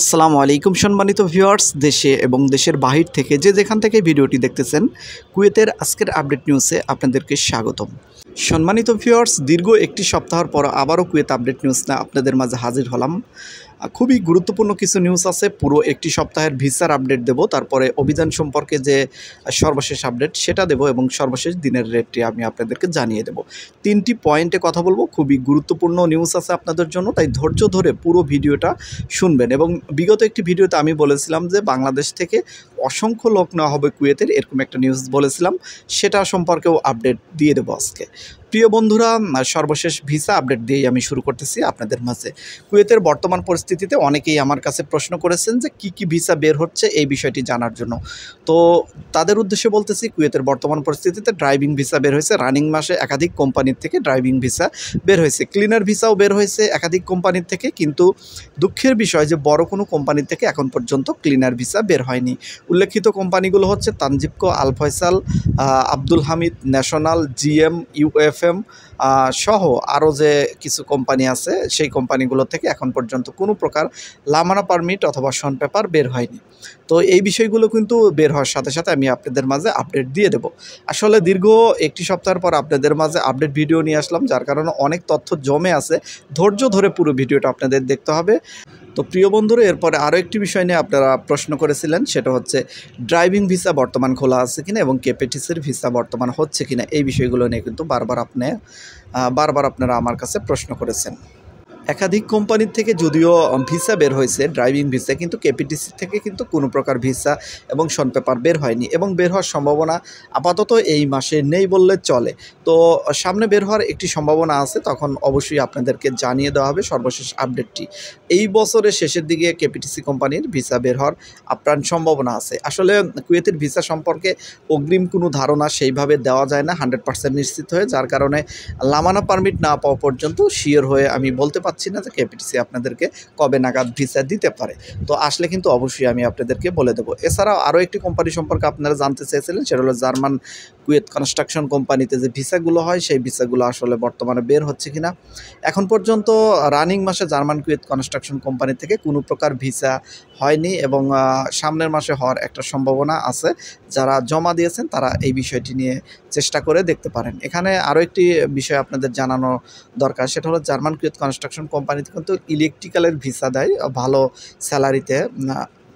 আসসালামু আলাইকুম সম্মানিত ভিউয়ার্স দেশে এবং দেশের বাহির থেকে যে যেখান থেকে ভিডিওটি দেখতেছেন কুয়েতের আজকের আপডেট নিউজে আপনাদেরকে স্বাগতম সম্মানিত ভিউয়ার্স দীর্ঘ একটি সপ্তাহর পর আবারও কুয়েত আপডেট নিউজ না আপনাদের মাঝে হাজির হলাম খুবই গুরুত্বপূর্ণ কিছু নিউজ আছে পুরো একটি সপ্তাহের ভিসার আপডেট দেব তারপরে অভিযান সম্পর্কে যে সর্বশেষ আপডেট সেটা দেব এবং সর্বশেষ দিনের রেটটি আমি আপনাদেরকে জানিয়ে দেব তিনটি পয়েন্টে কথা বলবো খুবই গুরুত্বপূর্ণ নিউজ আছে আপনাদের জন্য তাই ধৈর্য ধরে পুরো ভিডিওটা শুনবেন এবং বিগত একটি ভিডিওতে আমি বলেছিলাম যে বাংলাদেশ থেকে অসংখ্য লোক নেওয়া হবে কুয়েতের এরকম একটা নিউজ বলেছিলাম সেটা সম্পর্কেও আপডেট দিয়ে দেবো আজকে প্রিয় বন্ধুরা সর্বশেষ ভিসা আপডেট দিয়েই আমি শুরু করতেছি আপনাদের মাঝে কুয়েতের বর্তমান পরিস্থিতিতে অনেকেই আমার কাছে প্রশ্ন করেছেন যে কি কি ভিসা বের হচ্ছে এই বিষয়টি জানার জন্য তো তাদের উদ্দেশ্যে বলতেছি কুয়েতের বর্তমান পরিস্থিতিতে ড্রাইভিং ভিসা বের হয়েছে রানিং মাসে একাধিক কোম্পানির থেকে ড্রাইভিং ভিসা বের হয়েছে ক্লিনার ভিসাও বের হয়েছে একাধিক কোম্পানির থেকে কিন্তু দুঃখের বিষয় যে বড় কোনো কোম্পানির থেকে এখন পর্যন্ত ক্লিনার ভিসা বের হয়নি উল্লেখিত কোম্পানিগুলো হচ্ছে তানজিবকো Al Faisal Abdul Hamid national GM ইউএফ FM. সহ আরও যে কিছু কোম্পানি আছে সেই কোম্পানিগুলো থেকে এখন পর্যন্ত কোনো প্রকার লামানা পারমিট অথবা শন পেপার বের হয়নি তো এই বিষয়গুলো কিন্তু বের হওয়ার সাথে সাথে আমি আপনাদের মাঝে আপডেট দিয়ে দেব আসলে দীর্ঘ একটি সপ্তাহের পর আপনাদের মাঝে আপডেট ভিডিও নিয়ে আসলাম যার কারণে অনেক তথ্য জমে আছে ধৈর্য ধরে পুরো ভিডিওটা আপনাদের দেখতে হবে তো প্রিয় বন্ধুরা এরপরে আরও একটি বিষয় নিয়ে আপনারা প্রশ্ন করেছিলেন সেটা হচ্ছে ড্রাইভিং ভিসা বর্তমান খোলা আছে কিনা এবং কেপিটিসির ভিসা বর্তমান হচ্ছে কিনা এই বিষয়গুলো নিয়ে কিন্তু বারবার আপনি বারবার আপনারা আমার কাছে প্রশ্ন করেছেন একাধিক কোম্পানির থেকে যদিও ভিসা বের হয়েছে ড্রাইভিং ভিসা কিন্তু কেপিটিসি থেকে কিন্তু কোনো প্রকার ভিসা এবং শন পেপার বের হয়নি এবং বের হওয়ার সম্ভাবনা আপাতত এই মাসে নেই বললে চলে তো সামনে বের হওয়ার একটি সম্ভাবনা আছে তখন অবশ্যই আপনাদেরকে জানিয়ে দেওয়া হবে সর্বশেষ আপডেটটি এই বছরের শেষের দিকে কেপিটিসি কোম্পানির ভিসা বের হওয়ার আপ্রাণ সম্ভাবনা আছে আসলে কুয়েতের ভিসা সম্পর্কে অগ্রিম কোনো ধারণা সেইভাবে দেওয়া যায় না হান্ড্রেড পার্সেন্ট নিশ্চিত হয়ে যার কারণে লামানা পারমিট না পাওয়া পর্যন্ত শিওর হয়ে আমি বলতে পারছি পাচ্ছি না যে কেপিটিসি আপনাদেরকে কবে নাগাদ ভিসা দিতে পারে তো আসলে কিন্তু অবশ্যই আমি আপনাদেরকে বলে দেবো এছাড়াও আরও একটি কোম্পানি সম্পর্কে আপনারা জানতে চেয়েছিলেন সেটা হলো জার্মান কুয়েত কনস্ট্রাকশন কোম্পানিতে যে ভিসাগুলো হয় সেই ভিসাগুলো আসলে বর্তমানে বের হচ্ছে কিনা এখন পর্যন্ত রানিং মাসে জার্মান কুয়েত কনস্ট্রাকশন কোম্পানি থেকে কোনো প্রকার ভিসা হয়নি এবং সামনের মাসে হওয়ার একটা সম্ভাবনা আছে যারা জমা দিয়েছেন তারা এই বিষয়টি নিয়ে চেষ্টা করে দেখতে পারেন এখানে আরও একটি বিষয় আপনাদের জানানো দরকার সেটা হলো জার্মান ক্রিয়েট কনস্ট্রাকশন কোম্পানিতে কিন্তু ইলেকট্রিক্যালের ভিসা দেয় ভালো স্যালারিতে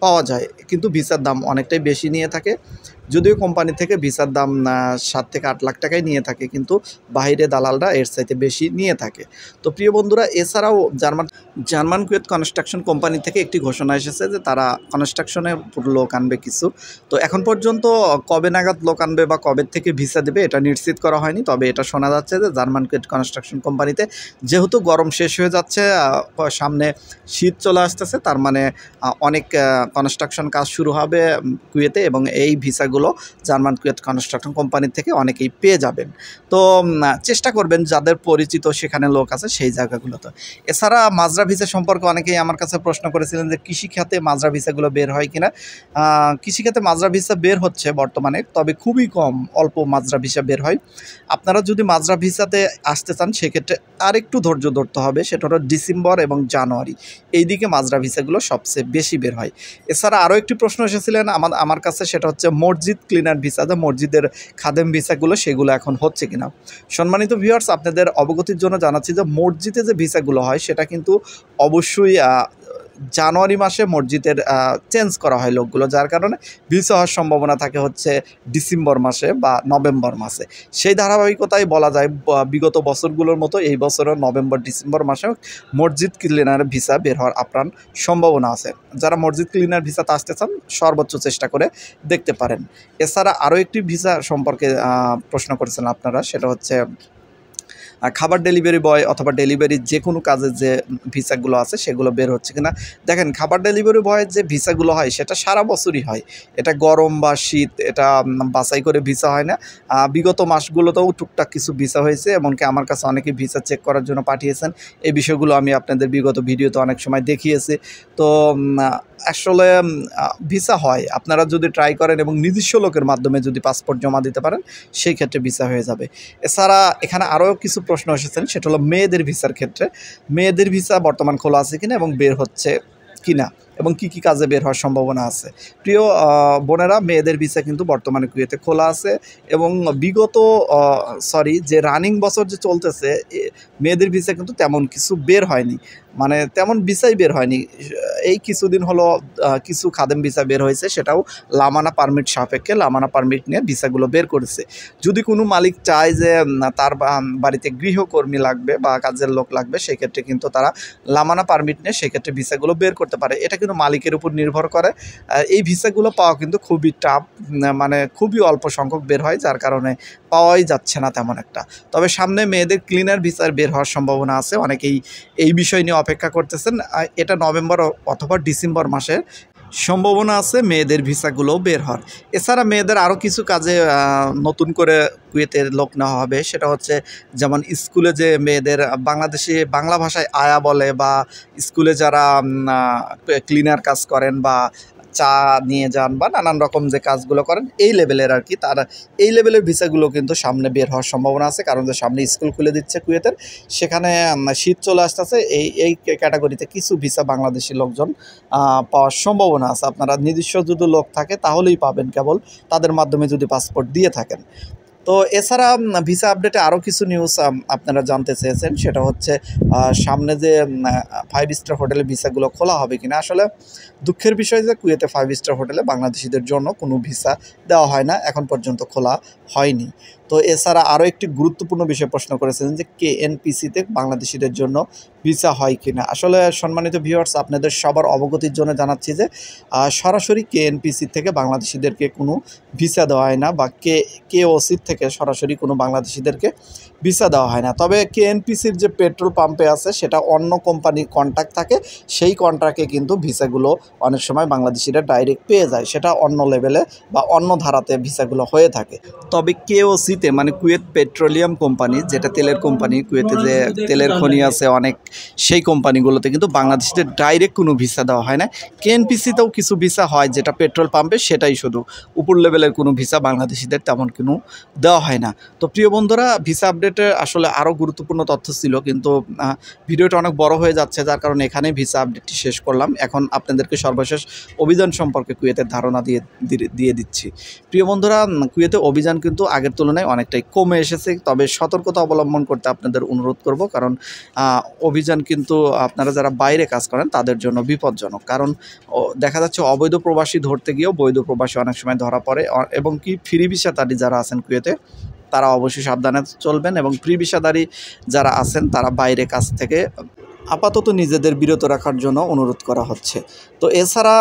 পাওয়া যায় কিন্তু ভিসার দাম অনেকটাই বেশি নিয়ে থাকে যদিও কোম্পানি থেকে ভিসার দাম সাত থেকে আট লাখ টাকাই নিয়ে থাকে কিন্তু বাহিরে দালালরা এর চাইতে বেশি নিয়ে থাকে তো প্রিয় বন্ধুরা এছাড়াও German German Kuwait construction company থেকে একটি ঘোষণা এসেছে যে তারা কনস্ট্রাকশনে লোক আনবে কিছু তো এখন পর্যন্ত কবে নাগাদ লোক আনবে বা কবে থেকে ভিসা দেবে এটা নিশ্চিত করা হয়নি তবে এটা শোনা যাচ্ছে যে জার্মান কুয়েত কনস্ট্রাকশন কোম্পানিতে যেহেতু গরম শেষ হয়ে যাচ্ছে সামনে শীত চলে আসতেছে তার মানে অনেক কনস্ট্রাকশন কাজ শুরু হবে কুয়েতে এবং এই ভিসা অফারগুলো জার্মান কুয়েত কনস্ট্রাকশন কোম্পানি থেকে অনেকেই পেয়ে যাবেন তো চেষ্টা করবেন যাদের পরিচিত সেখানে লোক আছে সেই জায়গাগুলোতে এছাড়া মাজরা ভিসা সম্পর্কে অনেকেই আমার কাছে প্রশ্ন করেছিলেন যে কৃষিখাতে মাজরা ভিসাগুলো বের হয় কিনা কৃষিখাতে মাজরা ভিসা বের হচ্ছে বর্তমানে তবে খুবই কম অল্প মাজরা ভিসা বের হয় আপনারা যদি মাজরা ভিসাতে আসতে চান সেক্ষেত্রে আর একটু ধৈর্য ধরতে হবে সেটা হলো ডিসেম্বর এবং জানুয়ারি এই দিকে মাজরা ভিসাগুলো সবচেয়ে বেশি বের হয় এছাড়া আরও একটি প্রশ্ন এসেছিলেন আমার আমার কাছে সেটা হচ্ছে মোট মসজিদ ক্লিনার ভিসা যা মসজিদের খাদেম ভিসাগুলো সেগুলো এখন হচ্ছে কিনা সম্মানিত ভিউয়ার্স আপনাদের অবগতির জন্য জানাচ্ছি যে মসজিদে যে ভিসাগুলো হয় সেটা কিন্তু অবশ্যই জানুয়ারি মাসে মসজিদের চেঞ্জ করা হয় লোকগুলো যার কারণে ভিসা হওয়ার সম্ভাবনা থাকে হচ্ছে ডিসেম্বর মাসে বা নভেম্বর মাসে সেই ধারাবাহিকতায় বলা যায় বিগত বছরগুলোর মতো এই বছরও নভেম্বর ডিসেম্বর মাসে মসজিদ ক্লিনার ভিসা বের হওয়ার আপ্রাণ সম্ভাবনা আছে যারা মসজিদ ক্লিনার ভিসাতে আসতে চান সর্বোচ্চ চেষ্টা করে দেখতে পারেন এছাড়া আরও একটি ভিসা সম্পর্কে প্রশ্ন করেছেন আপনারা সেটা হচ্ছে খাবার ডেলিভারি বয় অথবা ডেলিভারির যে কোনো কাজের যে ভিসাগুলো আছে সেগুলো বের হচ্ছে কিনা দেখেন খাবার ডেলিভারি বয়ের যে ভিসাগুলো হয় সেটা সারা বছরই হয় এটা গরম বা শীত এটা বাছাই করে ভিসা হয় না বিগত মাসগুলোতেও টুকটাক কিছু ভিসা হয়েছে এমনকি আমার কাছে অনেকে ভিসা চেক করার জন্য পাঠিয়েছেন এই বিষয়গুলো আমি আপনাদের বিগত ভিডিওতে অনেক সময় দেখিয়েছি তো আসলে ভিসা হয় আপনারা যদি ট্রাই করেন এবং নিজস্ব লোকের মাধ্যমে যদি পাসপোর্ট জমা দিতে পারেন সেই ক্ষেত্রে ভিসা হয়ে যাবে এছাড়া এখানে আরও কিছু প্রশ্ন এসেছেন সেটা হলো মেয়েদের ভিসার ক্ষেত্রে মেয়েদের ভিসা বর্তমান খোলা আছে কিনা এবং বের হচ্ছে কিনা এবং কি কি কাজে বের হওয়ার সম্ভাবনা আছে প্রিয় বোনেরা মেয়েদের ভিসা কিন্তু বর্তমানে কুয়েতে খোলা আছে এবং বিগত সরি যে রানিং বছর যে চলতেছে মেয়েদের ভিসা কিন্তু তেমন কিছু বের হয়নি মানে তেমন ভিসাই বের হয়নি এই কিছুদিন হলো কিছু খাদেম ভিসা বের হয়েছে সেটাও লামানা পারমিট সাপেক্ষে লামানা পারমিট নিয়ে ভিসাগুলো বের করেছে যদি কোনো মালিক চায় যে তার বাড়িতে গৃহকর্মী লাগবে বা কাজের লোক লাগবে সেক্ষেত্রে কিন্তু তারা লামানা পারমিট নিয়ে সেক্ষেত্রে ভিসাগুলো বের করতে পারে এটা কিন্তু মালিকের উপর নির্ভর করে এই ভিসাগুলো পাওয়া কিন্তু খুবই টাফ মানে খুবই অল্প সংখ্যক বের হয় যার কারণে পাওয়াই যাচ্ছে না তেমন একটা তবে সামনে মেয়েদের ক্লিনার ভিসার বের হওয়ার সম্ভাবনা আছে অনেকেই এই বিষয় নিয়ে অপেক্ষা করতেছেন এটা নভেম্বর অথবা ডিসেম্বর মাসের সম্ভাবনা আছে মেয়েদের ভিসাগুলোও বের হওয়ার এছাড়া মেয়েদের আরও কিছু কাজে নতুন করে কুয়েতে লোক নেওয়া হবে সেটা হচ্ছে যেমন স্কুলে যে মেয়েদের বাংলাদেশে বাংলা ভাষায় আয়া বলে বা স্কুলে যারা ক্লিনার কাজ করেন বা চা নিয়ে যান বা নানান রকম যে কাজগুলো করেন এই লেভেলের আর কি তার এই লেভেলের ভিসাগুলো কিন্তু সামনে বের হওয়ার সম্ভাবনা আছে কারণ যে সামনে স্কুল খুলে দিচ্ছে কুয়েতের সেখানে শীত চলে আসতেছে এই এই ক্যাটাগরিতে কিছু ভিসা বাংলাদেশি লোকজন পাওয়ার সম্ভাবনা আছে আপনারা নিজস্ব যদি লোক থাকে তাহলেই পাবেন কেবল তাদের মাধ্যমে যদি পাসপোর্ট দিয়ে থাকেন তো এছাড়া ভিসা আপডেটে আরও কিছু নিউজ আপনারা জানতে চেয়েছেন সেটা হচ্ছে সামনে যে ফাইভ স্টার হোটেলে ভিসাগুলো খোলা হবে কিনা আসলে দুঃখের বিষয় যে কুয়েতে ফাইভ স্টার হোটেলে বাংলাদেশিদের জন্য কোনো ভিসা দেওয়া হয় না এখন পর্যন্ত খোলা হয়নি তো এছাড়া আরও একটি গুরুত্বপূর্ণ বিষয় প্রশ্ন করেছেন যে কে এনপিসিতে বাংলাদেশিদের জন্য ভিসা হয় কি না আসলে সম্মানিত ভিউয়ার্স আপনাদের সবার অবগতির জন্য জানাচ্ছি যে সরাসরি কেএনপিসির থেকে বাংলাদেশিদেরকে কোনো ভিসা দেওয়া হয় না বা কে কে ওসির থেকে সরাসরি কোনো বাংলাদেশিদেরকে ভিসা দেওয়া হয় না তবে কেএনপিসির যে পেট্রোল পাম্পে আছে সেটা অন্য কোম্পানির কন্ট্রাক্ট থাকে সেই কন্ট্রাক্টে কিন্তু ভিসাগুলো অনেক সময় বাংলাদেশিরা ডাইরেক্ট পেয়ে যায় সেটা অন্য লেভেলে বা অন্য ধারাতে ভিসাগুলো হয়ে থাকে তবে কেওসিতে মানে কুয়েত পেট্রোলিয়াম কোম্পানি যেটা তেলের কোম্পানি কুয়েতে যে তেলের খনি আছে অনেক সেই কোম্পানিগুলোতে কিন্তু বাংলাদেশিদের ডাইরেক্ট কোনো ভিসা দেওয়া হয় না কেএনপিসিতেও কিছু ভিসা হয় যেটা পেট্রোল পাম্পে সেটাই শুধু উপর লেভেলের কোনো ভিসা বাংলাদেশিদের তেমন কোনো দেওয়া হয় না তো প্রিয় বন্ধুরা ভিসা আপডেটে আসলে আরও গুরুত্বপূর্ণ তথ্য ছিল কিন্তু ভিডিওটা অনেক বড় হয়ে যাচ্ছে যার কারণে এখানে ভিসা আপডেটটি শেষ করলাম এখন আপনাদেরকে সর্বশেষ অভিযান সম্পর্কে কুয়েতের ধারণা দিয়ে দিয়ে দিচ্ছি প্রিয় বন্ধুরা কুয়েতে অভিযান কিন্তু আগের তুলনায় অনেকটাই কমে এসেছে তবে সতর্কতা অবলম্বন করতে আপনাদের অনুরোধ করব কারণ অভি অভিযান কিন্তু আপনারা যারা বাইরে কাজ করেন তাদের জন্য বিপজ্জনক কারণ দেখা যাচ্ছে অবৈধ প্রবাসী ধরতে গিয়েও বৈধ প্রবাসী অনেক সময় ধরা পড়ে এবং কি ফ্রি ভিসাতারি যারা আছেন কুয়েতে তারা অবশ্যই সাবধানে চলবেন এবং ফ্রি বিষাদারি যারা আছেন তারা বাইরে কাছ থেকে আপাতত নিজেদের বিরত রাখার জন্য অনুরোধ করা হচ্ছে তো এছাড়া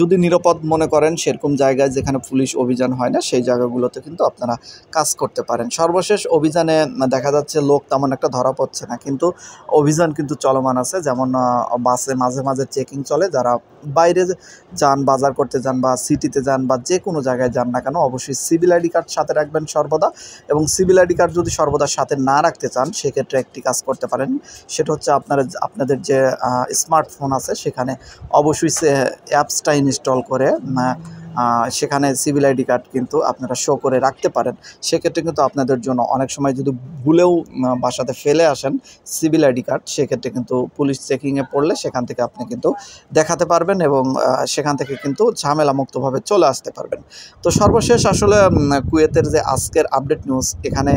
যদি নিরাপদ মনে করেন সেরকম জায়গায় যেখানে পুলিশ অভিযান হয় না সেই জায়গাগুলোতে কিন্তু আপনারা কাজ করতে পারেন সর্বশেষ অভিযানে দেখা যাচ্ছে লোক তেমন একটা ধরা পড়ছে না কিন্তু অভিযান কিন্তু চলমান আছে যেমন বাসে মাঝে মাঝে চেকিং চলে যারা বাইরে যান বাজার করতে যান বা সিটিতে যান বা যে কোনো জায়গায় যান না কেন অবশ্যই সিভিল আইডি কার্ড সাথে রাখবেন সর্বদা এবং সিভিল আইডি কার্ড যদি সর্বদা সাথে না রাখতে চান সেক্ষেত্রে একটি কাজ করতে পারেন সেটা হচ্ছে আপনারা আপনাদের যে স্মার্টফোন আছে সেখানে অবশ্যই অ্যাপসটা ইনস্টল করে সেখানে সিভিল আইডি কার্ড কিন্তু আপনারা শো করে রাখতে পারেন সেক্ষেত্রে কিন্তু আপনাদের জন্য অনেক সময় যদি ভুলেও বাসাতে ফেলে আসেন সিভিল আইডি কার্ড সেক্ষেত্রে কিন্তু পুলিশ চেকিংয়ে পড়লে সেখান থেকে আপনি কিন্তু দেখাতে পারবেন এবং সেখান থেকে কিন্তু ঝামেলামুক্তভাবে চলে আসতে পারবেন তো সর্বশেষ আসলে কুয়েতের যে আজকের আপডেট নিউজ এখানে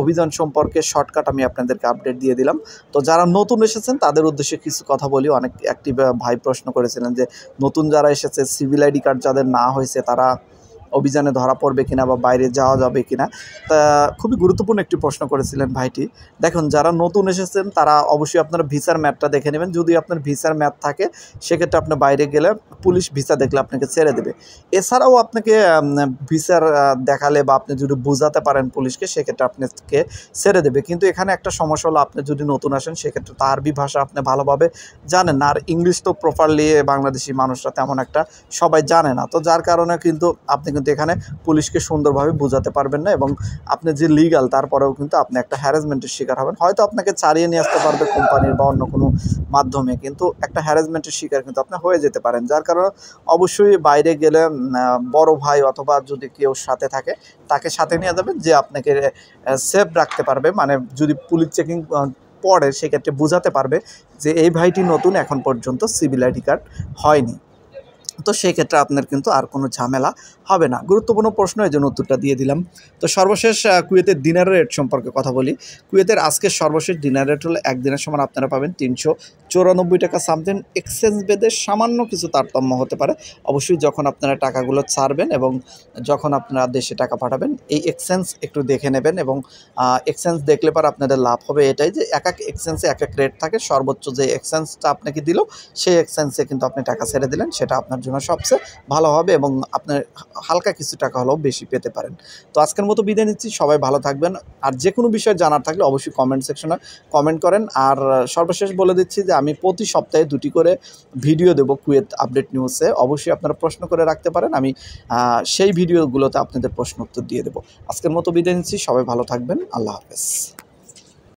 অভিযান সম্পর্কে শর্টকাট আমি আপনাদেরকে আপডেট দিয়ে দিলাম তো যারা নতুন এসেছেন তাদের উদ্দেশ্যে কিছু কথা বলি অনেক একটি ভাই প্রশ্ন করেছিলেন যে নতুন যারা এসেছে সিভিল আইডি কার্ড যাদের না হয়েছে তারা অভিযানে ধরা পড়বে কিনা বা বাইরে যাওয়া যাবে কিনা তা খুবই গুরুত্বপূর্ণ একটি প্রশ্ন করেছিলেন ভাইটি দেখুন যারা নতুন এসেছেন তারা অবশ্যই আপনার ভিসার ম্যাপটা দেখে নেবেন যদি আপনার ভিসার ম্যাপ থাকে সেক্ষেত্রে আপনি বাইরে গেলে পুলিশ ভিসা দেখলে আপনাকে ছেড়ে দেবে এছাড়াও আপনাকে ভিসার দেখালে বা আপনি যদি বোঝাতে পারেন পুলিশকে সেক্ষেত্রে আপনাকে ছেড়ে দেবে কিন্তু এখানে একটা সমস্যা হলো আপনি যদি নতুন আসেন সেক্ষেত্রে তো আরবি ভাষা আপনি ভালোভাবে জানেন আর ইংলিশ তো প্রপারলি বাংলাদেশি মানুষরা তেমন একটা সবাই জানে না তো যার কারণে কিন্তু আপনি কিন্তু কিন্তু এখানে পুলিশকে সুন্দরভাবে বোঝাতে পারবেন না এবং আপনি যে লিগাল তারপরেও কিন্তু আপনি একটা হ্যারাসমেন্টের শিকার হবেন হয়তো আপনাকে চালিয়ে নিয়ে আসতে পারবে কোম্পানির বা অন্য কোনো মাধ্যমে কিন্তু একটা হ্যারাসমেন্টের শিকার কিন্তু আপনি হয়ে যেতে পারেন যার কারণে অবশ্যই বাইরে গেলে বড় ভাই অথবা যদি কেউ সাথে থাকে তাকে সাথে নিয়ে যাবেন যে আপনাকে সেফ রাখতে পারবে মানে যদি পুলিশ চেকিং পড়ে সেক্ষেত্রে বোঝাতে পারবে যে এই ভাইটি নতুন এখন পর্যন্ত সিভিল আইডি কার্ড হয়নি তো সেই ক্ষেত্রে আপনার কিন্তু আর কোনো ঝামেলা হবে না গুরুত্বপূর্ণ প্রশ্ন এই জন্য উত্তরটা দিয়ে দিলাম তো সর্বশেষ কুয়েতের ডিনার রেট সম্পর্কে কথা বলি কুয়েতের আজকে সর্বশেষ ডিনার রেট হলে একদিনের সমান আপনারা পাবেন তিনশো চৌরানব্বই টাকা সামথিং এক্সচেঞ্জ বেদে সামান্য কিছু তারতম্য হতে পারে অবশ্যই যখন আপনারা টাকাগুলো ছাড়বেন এবং যখন আপনারা দেশে টাকা পাঠাবেন এই এক্সচেঞ্জ একটু দেখে নেবেন এবং এক্সচেঞ্জ দেখলে পর আপনাদের লাভ হবে এটাই যে এক এক এক্সচেঞ্জে এক এক রেট থাকে সর্বোচ্চ যে এক্সচেঞ্জটা আপনাকে দিল সেই এক্সচেঞ্জে কিন্তু আপনি টাকা ছেড়ে দিলেন সেটা আপনার জন্য জন্য সবচেয়ে ভালো হবে এবং আপনার হালকা কিছু টাকা হলেও বেশি পেতে পারেন তো আজকের মতো বিদায় নিচ্ছি সবাই ভালো থাকবেন আর যে কোনো বিষয়ে জানার থাকলে অবশ্যই কমেন্ট সেকশনে কমেন্ট করেন আর সর্বশেষ বলে দিচ্ছি যে আমি প্রতি সপ্তাহে দুটি করে ভিডিও দেবো কুয়েত আপডেট নিউজে অবশ্যই আপনারা প্রশ্ন করে রাখতে পারেন আমি সেই ভিডিওগুলোতে আপনাদের প্রশ্ন উত্তর দিয়ে দেবো আজকের মতো বিদায় নিচ্ছি সবাই ভালো থাকবেন আল্লাহ হাফেজ